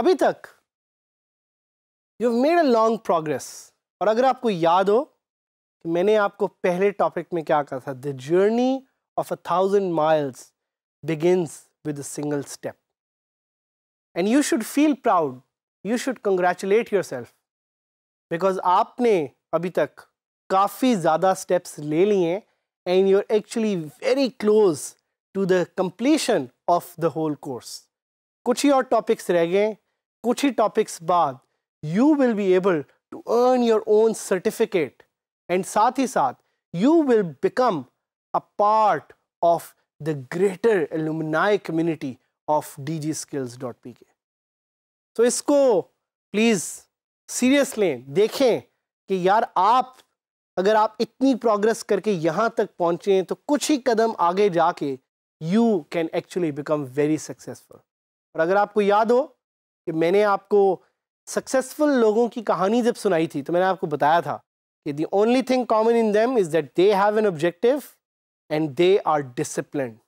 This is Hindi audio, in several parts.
अभी तक you have made a long progress और अगर आपको याद हो कि मैंने आपको पहले टॉपिक में क्या कहा था the journey of a thousand miles begins with a single step and you should feel proud you should congratulate yourself because आपने अभी तक काफ़ी ज़्यादा स्टेप्स ले लिए and you are actually very close to the completion of the whole course कुछ ही और टॉपिक्स रह गए कुछ ही टॉपिक्स बाद you will be able to earn your own certificate and साथ ही साथ you will become a part of the greater alumni community of D G skills dot P K तो इसको प्लीज़ सीरियस लें देखें कि यार आप अगर आप इतनी प्रोग्रेस करके यहाँ तक पहुँचे तो कुछ ही कदम आगे जाके you can actually become very successful और अगर आपको याद हो कि मैंने आपको सक्सेसफुल लोगों की कहानी जब सुनाई थी तो मैंने आपको बताया था Okay, the only thing common in them is that they have an objective and they are disciplined.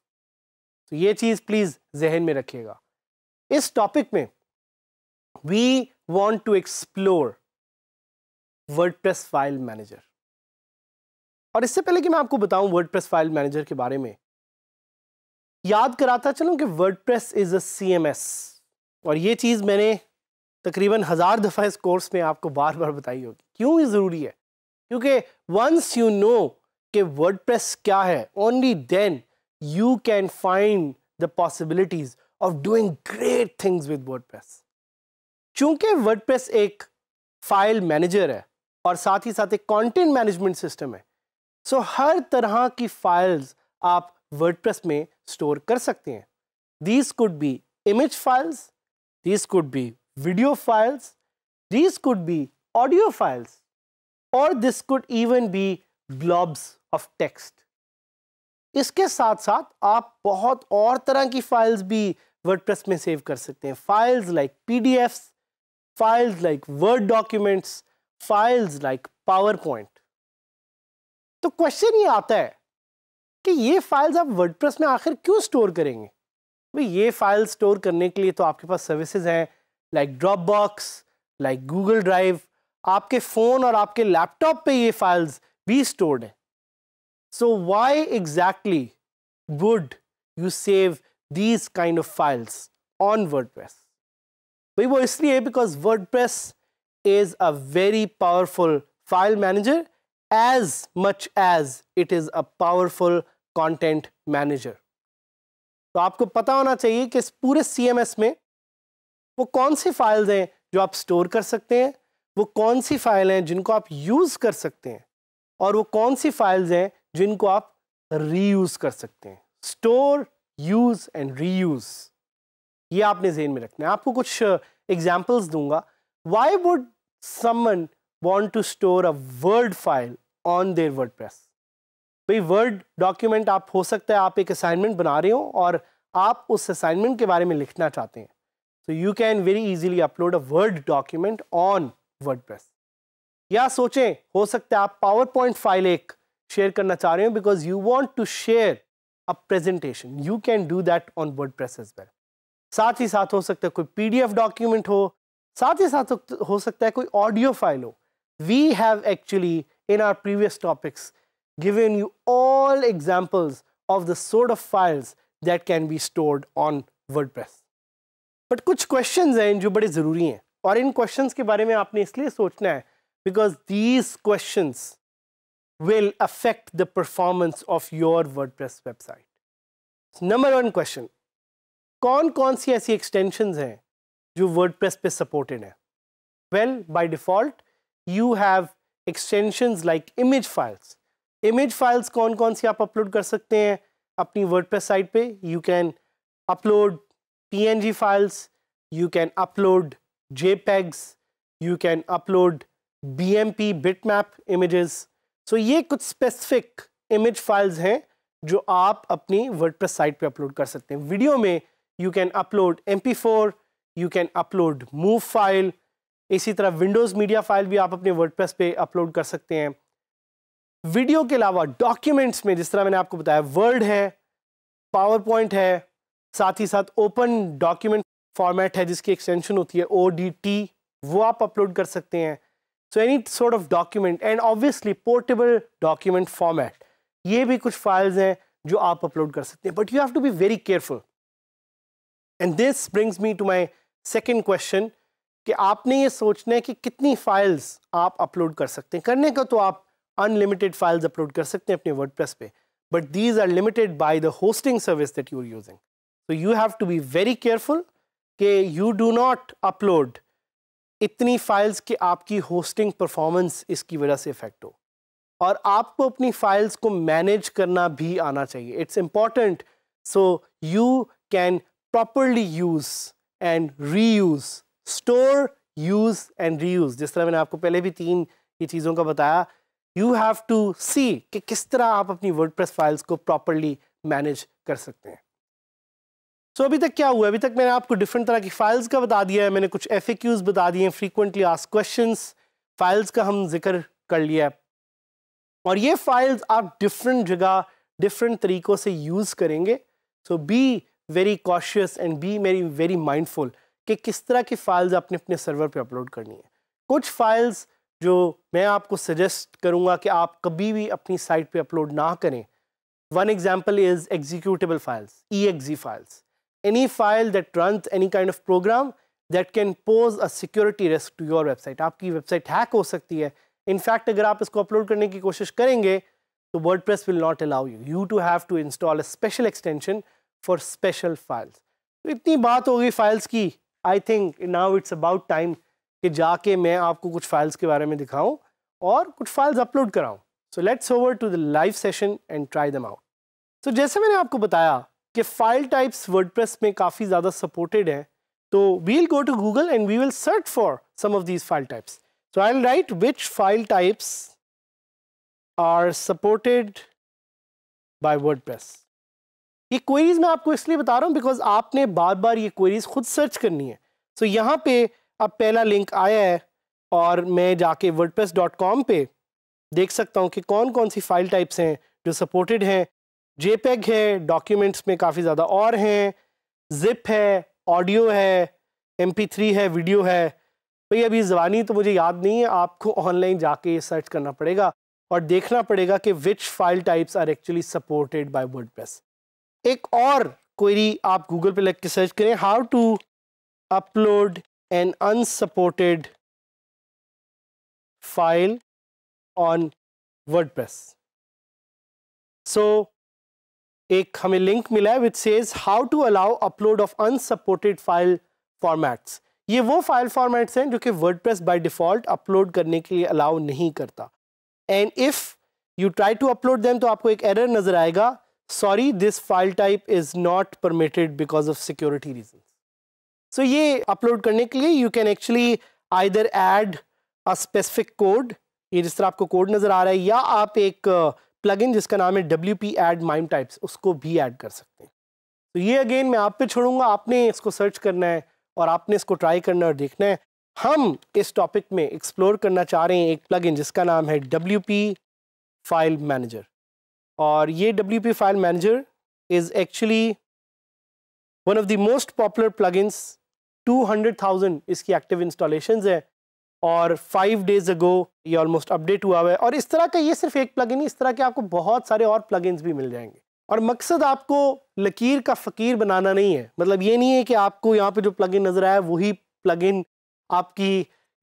so ये चीज़ प्लीज़ जहन में रखिएगा इस टॉपिक में we want to explore WordPress file manager और इससे पहले कि मैं आपको बताऊं वर्ड प्रेस फाइल मैनेजर के बारे में याद कराता चलूं कि WordPress is a C M S और ये चीज़ मैंने तकरीबन हज़ार दफ़ा इस कोर्स में आपको बार बार बताई होगी क्यों ये ज़रूरी है क्योंकि वंस यू नो कि वर्ड क्या है only then you can find the possibilities of doing great things with press चूंकि वर्ड एक फाइल मैनेजर है और साथ ही साथ एक कंटेंट मैनेजमेंट सिस्टम है सो so, हर तरह की फाइल्स आप वर्ड में स्टोर कर सकते हैं these could be image files these could be video files these could be audio files और this could even be blobs of text इसके साथ साथ आप बहुत और तरह की फाइल्स भी वर्डप्रेस में सेव कर सकते हैं files like PDFs files like word documents files like PowerPoint तो क्वेश्चन ये आता है कि ये फाइल्स आप वर्डप्रेस में आखिर क्यों स्टोर करेंगे भाई ये फाइल स्टोर करने के लिए तो आपके पास सर्विसेज हैं like Dropbox like Google drive आपके फ़ोन और आपके लैपटॉप पे ये फाइल्स भी स्टोर्ड हैं so why exactly would you save these kind of files on WordPress भाई वो इसलिए because WordPress is a very powerful file manager as much as it is a powerful content manager तो आपको पता होना चाहिए कि इस पूरे सी में वो कौन सी फाइल्स हैं जो आप स्टोर कर सकते हैं वो कौन सी फाइल हैं जिनको आप यूज़ कर सकते हैं और वो कौन सी फाइल्स हैं जिनको आप रीयूज़ कर सकते हैं स्टोर यूज़ एंड रीयूज़ ये आपने जेन में रखना है आपको कुछ एग्जाम्पल्स uh, दूंगा why would someone want to store a word file on their WordPress भाई वर्ड डॉक्यूमेंट आप हो सकता है आप एक असाइनमेंट बना रहे हो और आप उस असाइनमेंट के बारे में लिखना चाहते हैं so you can very easily upload a word document on WordPress या सोचें हो सकता है आप पावर पॉइंट फाइल एक शेयर करना चाह रहे हो because you want to share a presentation you can do that on WordPress as well साथ ही साथ हो सकता है कोई पीडीएफ डॉक्यूमेंट हो साथ ही साथ हो सकता है कोई ऑडियो फाइल हो we have actually in our previous topics topics you all examples of the the of files that can be stored on WordPress but कुछ क्वेश्चन हैं जो बड़े ज़रूरी हैं और इन क्वेश्चंस के बारे में आपने इसलिए सोचना है because these question will affect the performance of your WordPress website number one question कौन कौन सी ऐसी एक्सटेंशन हैं जो वर्ड पे सपोर्टेड हैं well by default you have extension like image files image files कौन कौन सी आप अपलोड कर सकते हैं अपनी वर्ड प्रेस साइट पर you can upload P N G files you can upload JPEGs, you can upload BMP bitmap images. So ये कुछ specific image files हैं जो आप अपनी WordPress साइट पे अपलोड कर सकते हैं वीडियो में you can upload M P four you can upload move file इसी तरह विंडोज़ मीडिया फाइल भी आप अपने वर्डप्रेस पे अपलोड कर सकते हैं वीडियो के अलावा डॉक्यूमेंट्स में जिस तरह मैंने आपको बताया वर्ड है पावर पॉइंट है साथ ही साथ ओपन डॉक्यूमेंट फॉर्मेट है जिसकी एक्सटेंशन होती है ओ वो आप अपलोड कर सकते हैं so any sort of document and obviously portable document format ये भी कुछ फाइल्स हैं जो आप अपलोड कर सकते हैं but you have to be very careful and this brings me to my second question कि आपने ये सोचना है कि कितनी फाइल्स आप अपलोड कर सकते हैं करने का तो आप अनलिमिटेड फाइल्स अपलोड कर सकते हैं अपने वर्डप्रेस पे but these are limited by the hosting service that you are using so you have to be very careful कि यू डू नॉट अपलोड इतनी फाइल्स कि आपकी होस्टिंग परफॉर्मेंस इसकी वजह से इफ़ेक्ट हो और आपको अपनी फाइल्स को मैनेज करना भी आना चाहिए it's important so you can properly use and reuse store use and reuse जिस तरह मैंने आपको पहले भी तीन ये चीज़ों का बताया यू हैव टू सी कि किस तरह आप अपनी वर्ड फाइल्स को प्रॉपरली मैनेज कर सकते हैं सो so, अभी तक क्या हुआ अभी तक मैंने आपको डिफरेंट तरह की फ़ाइल्स का बता दिया है मैंने कुछ एफ बता दिए हैं फ्रीकुंटली आस्क क्वेश्चन फ़ाइल्स का हम जिक्र कर लिया है और ये फाइल्स आप डिफरेंट जगह डिफरेंट तरीक़ों से यूज़ करेंगे so be very cautious and be मेरी वेरी माइंडफुल कि किस तरह की फ़ाइल्स आपने अपने सर्वर पे अपलोड करनी है कुछ फ़ाइल्स जो मैं आपको सजेस्ट करूँगा कि आप कभी भी अपनी साइट पे अपलोड ना करें one example is executable files E files any file that runs any kind of program that can pose a security risk to your website. आपकी website hack हो सकती है इनफैक्ट अगर आप इसको अपलोड करने की कोशिश करेंगे तो WordPress will not allow you you to have to install a special extension for special files तो इतनी बात हो गई फाइल्स की I think now it's about time कि जाके मैं आपको कुछ फाइल्स के बारे में दिखाऊं और कुछ फाइल्स अपलोड कराऊं so let's over to the live session and try them out तो जैसे मैंने आपको बताया कि फाइल टाइप्स वर्डप्रेस में काफ़ी ज़्यादा सपोर्टेड हैं तो we'll go to Google and we will search for some of these file types So I'll write which file types are supported by word ये क्वेरीज मैं आपको इसलिए बता रहा हूँ बिकॉज आपने बार बार ये क्वेरीज खुद सर्च करनी है सो so यहाँ पे अब पहला लिंक आया है और मैं जाके वर्ड डॉट कॉम पे देख सकता हूँ कि कौन कौन सी फाइल टाइप्स हैं जो सपोर्टेड हैं जेपेग है डॉक्यूमेंट्स में काफ़ी ज़्यादा और हैं जिप है ऑडियो है एम थ्री है वीडियो है भाई अभी ज़बानी तो मुझे याद नहीं है आपको ऑनलाइन जाके ये सर्च करना पड़ेगा और देखना पड़ेगा कि which file types are actually supported by press एक और क्वेरी आप गूगल पे लग के सर्च करें how to upload an unsupported file on press so एक हमें लिंक मिला है which says how to allow upload of unsupported file formats ये वो फाइल फॉर्मेट्स हैं जो कि WordPress by default upload करने के लिए अलाउ नहीं करता and if you try to upload then तो आपको एक एरर नज़र आएगा sorry this file type is not permitted because of security reason सो ये अपलोड करने के लिए you can actually either add a specific code ये जिस तरह आपको कोड नज़र आ रहा है या आप एक uh, प्लगइन जिसका नाम है W P add mime types उसको भी ऐड कर सकते हैं तो ये अगेन मैं आप पे छोड़ूंगा आपने इसको सर्च करना है और आपने इसको ट्राई करना और देखना है हम इस टॉपिक में एक्सप्लोर करना चाह रहे हैं एक प्लगइन जिसका नाम है डब्ल्यू पी फाइल मैनेजर और ये W P file manager is actually one of the most popular plugins 200,000 इसकी एक्टिव इंस्टॉलेशंस है और फाइव डेज अगो ये ऑलमोस्ट अपडेट हुआ हुआ है और इस तरह का ये सिर्फ एक प्लगइन ही इस तरह के आपको बहुत सारे और प्लगइन्स भी मिल जाएंगे और मकसद आपको लकीर का फ़कीर बनाना नहीं है मतलब ये नहीं है कि आपको यहाँ पे जो प्लगइन नज़र आया वही प्लगइन आपकी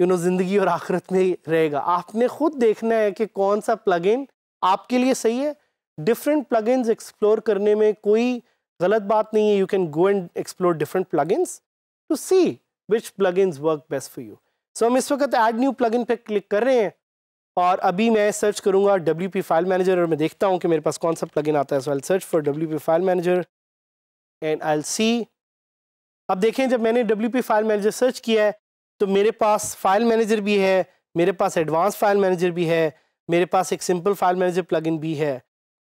यू नो ज़िंदगी और आखिरत में रहेगा आपने खुद देखना है कि कौन सा प्लग आपके लिए सही है डिफरेंट प्लग एक्सप्लोर करने में कोई गलत बात नहीं है you can go and explore different plug to see which plug work best for you so so, हम इस वक्त एड न्यू प्लगइन पे क्लिक कर रहे हैं और अभी मैं सर्च करूंगा डब्ल्यू पी फाइल मैनेजर और मैं देखता हूँ कि मेरे पास कौन सा प्लगइन आता है so I search for W P file manager and I see अब देखें जब मैंने W P file manager search किया है तो मेरे पास फाइल मैनेजर भी है मेरे पास एडवांस फाइल मैनेजर भी है मेरे पास एक सिंपल फाइल मैनेजर इन भी है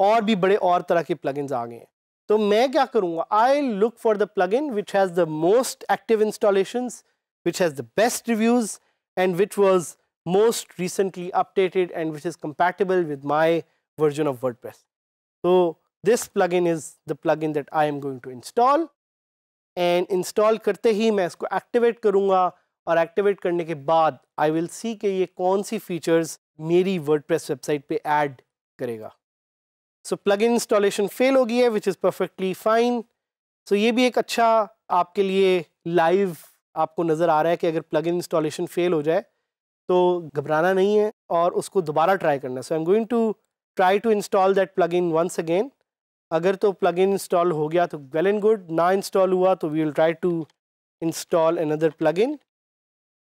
और भी बड़े और तरह के प्लगइन्स आ गए हैं तो मैं क्या करूँगा I look for the in which has the most active installations which has the best reviews and which was most recently updated and which is compatible with my version of WordPress. So, this plugin is the plugin that I am going to install and install करते ही मैं इसको activate करूँगा और activate करने के बाद I will see कि कौन सी features मेरी WordPress website पे add करेगा So plugin installation fail fail हो गई है which is perfectly fine so ये भी एक अच्छा आपके लिए आपको नज़र आ रहा है कि अगर प्लग इन इंस्टॉलेशन फेल हो जाए तो घबराना नहीं है और उसको दोबारा ट्राई करना so I am going to try to install that plugin once again अगर तो प्लग इन इंस्टॉल हो गया तो वेल एंड गुड ना इंस्टॉल हुआ तो we will try to install another plugin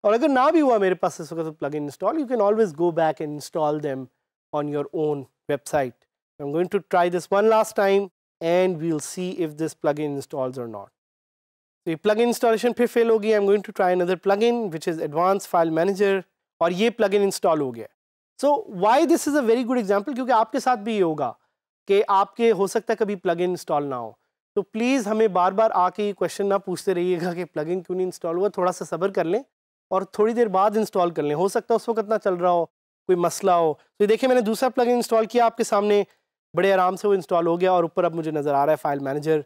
और अगर ना भी हुआ मेरे पास इस वक्त plugin install you can always go back and install them website I am going to try this one last time and we will see if this plugin installs और नॉट तो ये प्लगइन इंस्टॉलेशन फिर फेल हो गई I am going to try another plugin which is advance file manager और ये प्लगइन इंस्टॉल हो गया so why this is a very good example क्योंकि आपके साथ भी ये होगा कि आपके हो सकता है कभी इन इंस्टॉल ना हो तो प्लीज़ हमें बार बार आके ये क्वेश्चन ना पूछते रहिएगा कि इन क्यों नहीं इंस्टॉल हुआ थोड़ा सा सब्र कर लें और थोड़ी देर बाद इंस्टॉल कर लें हो सकता है उस वक्त ना चल रहा हो कोई मसला हो तो देखिए मैंने दूसरा प्लग इंस्टॉल किया आपके सामने बड़े आराम से वो इंस्टॉल हो गया और ऊपर अब मुझे नज़र आ रहा है file manager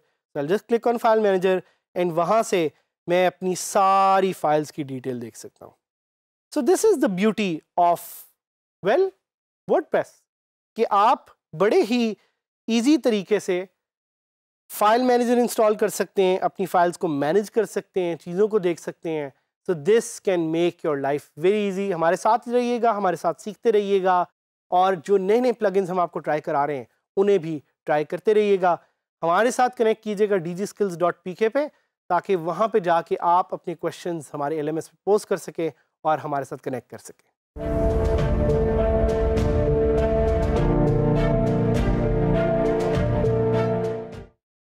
just click on file manager and वहाँ से मैं अपनी सारी फाइल्स की डिटेल देख सकता हूँ so this is the beauty of well WordPress कि आप बड़े ही इजी तरीके से फाइल मैनेजर इंस्टॉल कर सकते हैं अपनी फाइल्स को मैनेज कर सकते हैं चीज़ों को देख सकते हैं so this can make your life very easy हमारे साथ रहिएगा हमारे साथ सीखते रहिएगा और जो नए नए प्लगइन्स हम आपको ट्राई करा रहे हैं उन्हें भी ट्राई करते रहिएगा हमारे साथ कनेक्ट कीजिएगा D G skills dot P K पे ताकि वहाँ पे जाके आप अपने क्वेश्चंस हमारे एलएमएस पे पोस्ट कर सकें और हमारे साथ कनेक्ट कर सकें